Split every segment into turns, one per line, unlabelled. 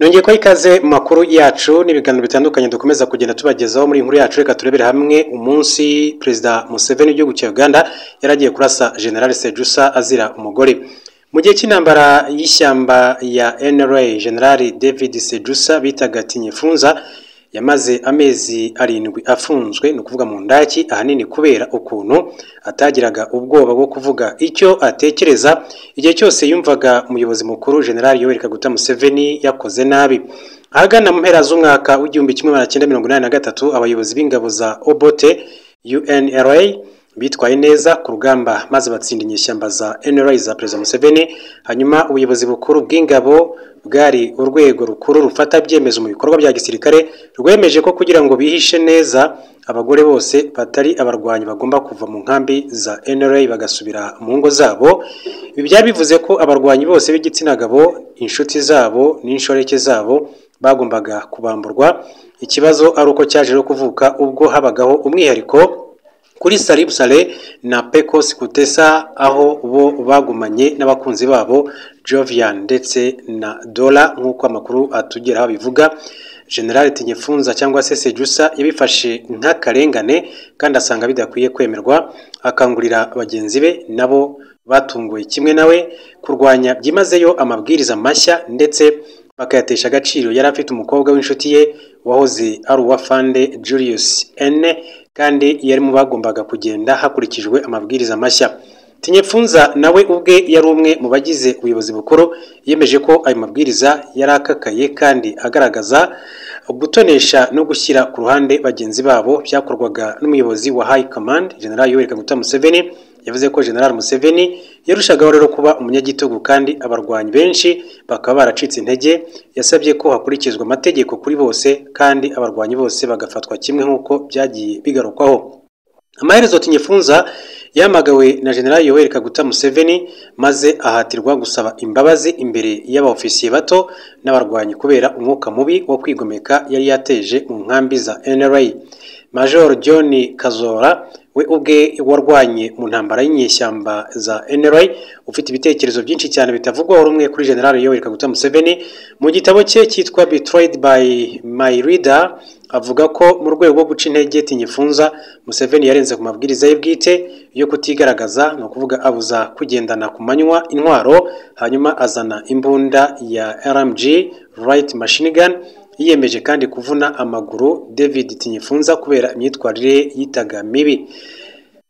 nongeye ko ikaze mu makuru yacu n'ibiganiro bitandukanye dukomeza kugenda tubagezaho muri inkuru yacu reka turebere hamwe umunsi perezida Museveni w'igihugu cya uganda yari agiye kurasa generale sejusa azira umugore mu gihe cy'intambara y'ishyamba ya NRA generale david sejusa bitaga tinyefunza yamaze amezi arindwi afunzwe ni ukuvuga mu ndaki ahanini kubera ukuntu atagiraga ubwoba bwo kuvuga icyo atekereza igihe cyose yumvaga umuyobozi mukuru generali yoweri kaguta museveni yakoze nabi ahagana mu mpera z'umwaka w'igihumbi kimwe magana cyenda mirongo inani na gatatu abayobozi b'ingabo za obote unra bitwaye neza ku rugamba maze batsinda inyeshyamba za NRA za Perezida Museveni hanyuma ubuyobozi bukuru bw'ingabo bwari urwego rukuru rufata ibyemezo mu bikorwa bya gisirikare rwemeje ko kugira ngo bihishe neza abagore bose batari abarwanyi bagomba kuva mu nkambi za NRA bagasubira mu ngo zabo ibi byari bivuze ko abarwanyi bose b'igitsina gabo inshuti zabo n'inshoreke zabo bagombaga kubamburwa ikibazo ari uko cyaje no kuvuka ubwo habagaho umwihariko kuri Salib Saleh na Pecos Kutesa aho bo bagumanye n'abakunzi babo Jovian ndetse na Dola nk'uko amakuru atugeraho bivuga General Tinyefunza cyangwa se Sejusa yabifashe nk'akarengane kandi asanga bidakwiye kwemerwa akangurira bagenzi be nabo batunguwe kimwe nawe kurwanya byimazeyo amabwiriza mashya ndetse bakayatesha agaciro yari afite umukobwa w'inshuti ye wahoze ari uwa Fande Julius N kandi yari mu bagombaga kugenda hakurikijwe amabwiriza mashya tinyepfunza nawe ubwe yari umwe mu bagize ubuyobozi bukuru yemeje ko ayo mabwiriza yari akakaye kandi agaragaza gutonesha no gushyira ku ruhande bagenzi babo byakorwaga n'umuyobozi wa hayi kamandi general yoweri kaguta museveni yavuze ko General Museveni yarushagaho rero kuba umunyagitugu kandi abarwanyi benshi bakaba baracitse intege yasabye ko hakurikizwa amategeko kuri bose kandi abarwanyi bose bagafatwa kimwe nk'uko byagiye bigarukwaho amaherezo Tinyefunza yahamagawe na General Yoweri Kaguta Museveni maze ahatirwa gusaba imbabazi imbere y'abaofisiye bato n'abarwanyi kubera umwuka mubi wo kwigomeka yari yateje mu nkambi za NRA Major John Kazora we ubwe warwanye mu ntambara y'inyeshyamba za NRA ufite ibitekerezo byinshi cyane bitavugwaho rumwe kuri General Yoweri Kaguta Museveni mu gitabo cye cyitwa Betrayed by My reader avuga ko mu rwego rwo guca intege tinyifunza Museveni yarenze ku mabwiriza ye bwite yo kutigaragaza ni ukuvuga abuza kugendana ku manywa intwaro hanyuma azana imbunda ya RMG right machine gun yiyemeje kandi kuvuna amaguru david tinyifunza kubera imyitwarire yitaga mibi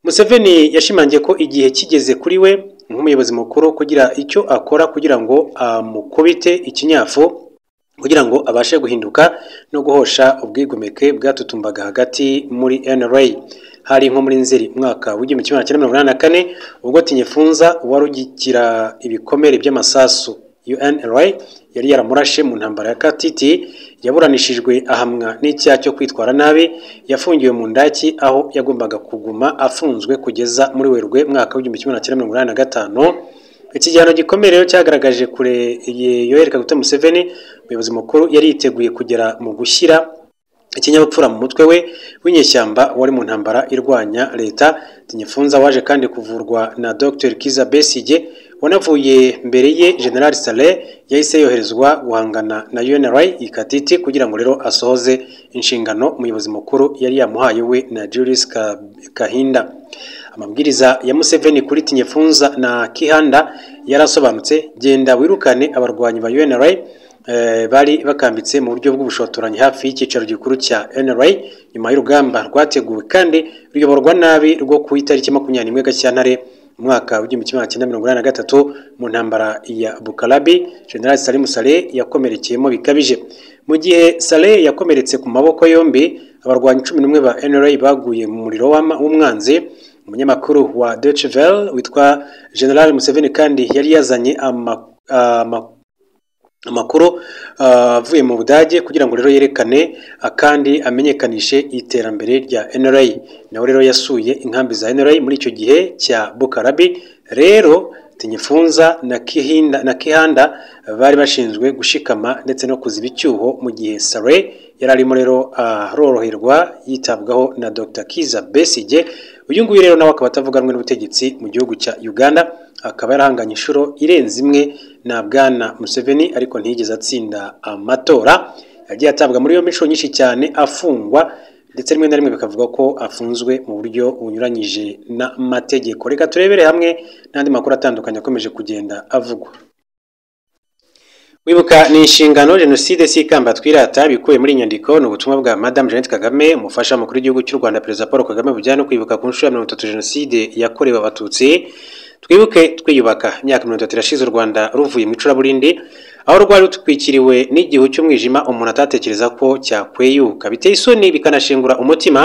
museveni yashimangiye ko igihe kigeze kuri we nk'umuyobozi mukuru kugira icyo akora kugira ngo amukubite ikinyafu kugira ngo abashe guhinduka no guhosha ubwigomeke bwatutumbaga hagati muri NRA hari nko muri nzeri umwaka w'igihumbi kimwe magana cyenda mirongo inani na kane ubwo tinyefunza wari ibikomere by'amasasu UNRA yari yaramurashe mu ntambara ya Katiti yaburanishijwe ahamwa n'icyaha cyo kwitwara nabi yafungiwe mu ndaki aho yagombaga kuguma afunzwe kugeza muri Werwe mwaka w'igihumbi kimwe magana cyenda mirongo inani na gatanu ikigano gikomeye rero cyagaragaje kure yoheri kaguta museveni umuyobozi mukuru yari yiteguye kugera mu gushyira ikinyabupfura mu mutwe we w'inyeshyamba wari mu ntambara irwanya leta tinyifunza waje kandi kuvurwa na dr kiza besige wanavuye mbere ye general Saleh yahise yoherezwa guhangana na UNRI ikatiti kugira ngo rero asohoze inshingano umuyobozi mukuru yari yamuhaye we na Julius Kahinda amabwiriza ya Museveni kuri Tinyefunza na Kihanda yarasobanutse genda wirukane abarwanyi ba UNRI eh, bari bakambitse mu buryo bw'ubushotoranyi hafi y'icyicaro gikuru cya NRA nyuma y'urugamba rwateguwe kandi ruyoborwa nabi rwo ku itariki makumyabiri n'imwe Gashyantare mwaka w'igihumbi kimwe magana mirongo inani na gatatu mu ntambara ya Bukarabi General Salim Saleh yakomerekeyemo bikabije mu gihe Saleh yakomeretse ku maboko yombi abarwanyi cumi n'umwe ba NRA baguye mu muriro w'umwanzi umunyamakuru wa Deutsche Welle witwa General Museveni kandi yari yazanye amakuru amakuru uh, avuye mu budage kugira ngo rero yerekane uh, kandi amenyekanishe iterambere rya NRA nawe rero yasuye inkambi za NRA muri icyo gihe cya Bukarabi rero Tinyifunza na Kihinda Kihanda bari bashinzwe gushikama ndetse no kuziba icyuho mu gihe Sare yari arimo rero uh, aroroherwa yitabwaho na Dr Kiza Besige. uyu nguyu rero nawe akaba atavuganwe n'ubutegetsi mu gihugu cya Uganda akaba yarahanganye inshuro irenze imwe na bwana Museveni ariko ntiyigeze atsinda amatora yagiye atabwa muri iyo inshuro nyinshi cyane afungwa ndetse rimwe na rimwe bikavuga ko afunzwe mu buryo bunyuranyije n'amategeko reka turebere hamwe n'andi makuru atandukanye akomeje kugenda avugwa wibuka ni inshingano jenoside si ikamba twirata bikuye muri inyandiko ni ubutumwa bwa madamu jeannette kagame umufasha mukuru w'igihugu cy'u rwanda perezida paul kagame bujyana no kwibuka ku nshuro ya mirongo itatu jenoside yakorewe abatutsi twibuke twiyubaka imyaka mirongo itatu irashize u rwanda ruvuye mu icuraburindi aho rwari rutwikiriwe n'igihu cy'umwijima umuntu atatekereza ko cyakweyuka biteye isoni bikanashengura umutima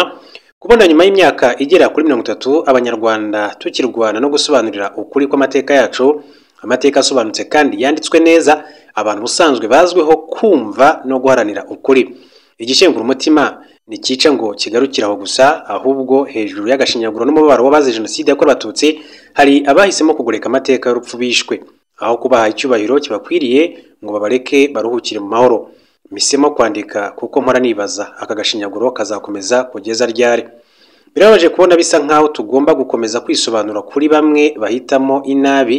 kubona nyuma y'imyaka igera kuri mirongo itatu abanyarwanda tukirwana no gusobanurira ukuri kw'amateka yacu amateka asobanutse kandi yanditswe neza abantu busanzwe bazwiho kumva no guharanira ukuri igishengura umutima ntikica ngo kigarukire aho gusa ahubwo hejuru y'agashinyaguro n'umubabaro w'abazize jenoside yakorewe abatutsi hari abahisemo kugoreka amateka y'urupfu bishwe aho kubaha icyubahiro kibakwiriye ngo babareke baruhukire mu mahoro misemo kwandika kuko mpora nibaza aka gashinyaguro kazakomeza kugeza ryari birababaje kubona bisa nk'aho tugomba gukomeza kwisobanura kuri bamwe bahitamo inabi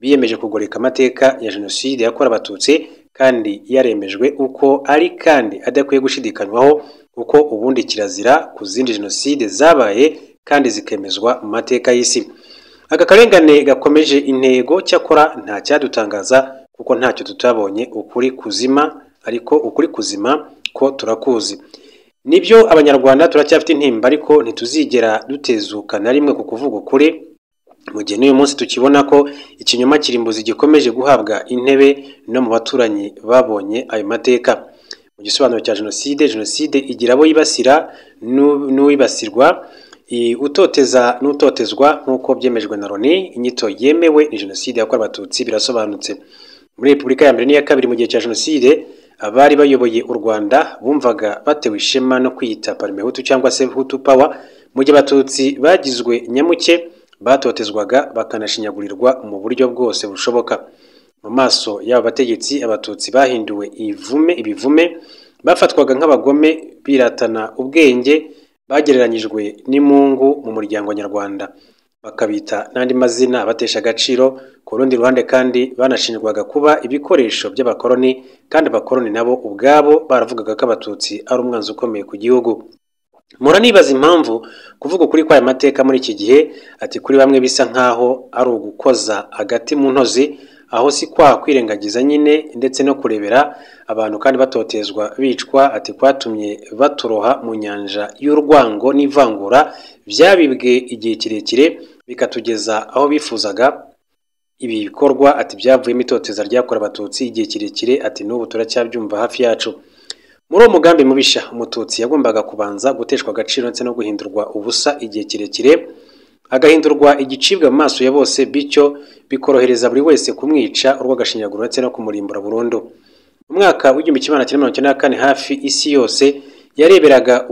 biyemeje kugoreka amateka ya jenoside yakorewe abatutsi kandi yaremejwe uko ari kandi adakwiye gushidikanywaho kuko ubundi kirazira ku zindi jenoside zabaye kandi zikemezwa mu mateka y'isi aka karengane gakomeje intego cyakora nta cyadutangaza kuko ntacyo tutabonye ukuri kuzima ariko ukuri kuzima ko turakuzi nibyo abanyarwanda turacyafite intimba ariko ntituzigera dutezuka na rimwe ku kuvuga ukuri mu gihe n'uyu munsi tukibona ko ikinyoma kirimbuzi gikomeje guhabwa intebe no mu baturanyi babonye ayo mateka mu gisobanuro cya jenoside jenoside igira abo yibasira n'uwibasirwa utoteza n'utotezwa nk'uko byemejwe na loni inyito yemewe ni jenoside yakorewe abatutsi birasobanutse muri repubulika ya mbere n'iya kabiri mu gihe cya jenoside abari bayoboye u rwanda bumvaga batewe ishema no kwiyita parime cyangwa se hutu pawa mu gihe abatutsi bagizwe nyamuke batotezwaga bakanashinyagurirwa mu buryo bwose bushoboka mu maso y'abo bategetsi abatutsi bahinduwe ivume, ibivume bafatwaga nk'abagome biratana ubwenge bagereranyijwe n'imungu mu muryango nyarwanda bakabita n'andi mazina batesha agaciro ku rundi ruhande kandi banashinjwaga kuba ibikoresho by'abakoroni kandi abakoroni nabo ubwabo baravugaga ko abatutsi ari umwanzi ukomeye ku gihugu Muranibaza impamvu kuvuga ukuri kw'aya mateka muri iki gihe ati kuri bamwe bisa nk'aho ari ugukoza agati mu ntozi aho si kwa kwirengagiza nyine ndetse no kurebera abantu kandi batotezwa bicwa ati kwatumye baturoha mu nyanja y'urwango n'ivangura byabibwe igihe kirekire bikatugeza aho bifuzaga ibi bikorwa ati byavuyemo itoteza ryakora abatutsi igihe kirekire ati n'ubu turacyabyumva hafi yacu muri uwo mugambi mubisha umututsi yagombaga kubanza guteshwa agaciro ndetse no guhindurwa ubusa igihe kirekire agahindurwa igicibwa amaso ya bose bityo bikorohereza buri wese kumwica urw'agashinyaguro ndetse no kumurimbura burundu mu mwaka w'igihumbi kimwe na mirongo icyenda na kane hafi isi yose yareberaga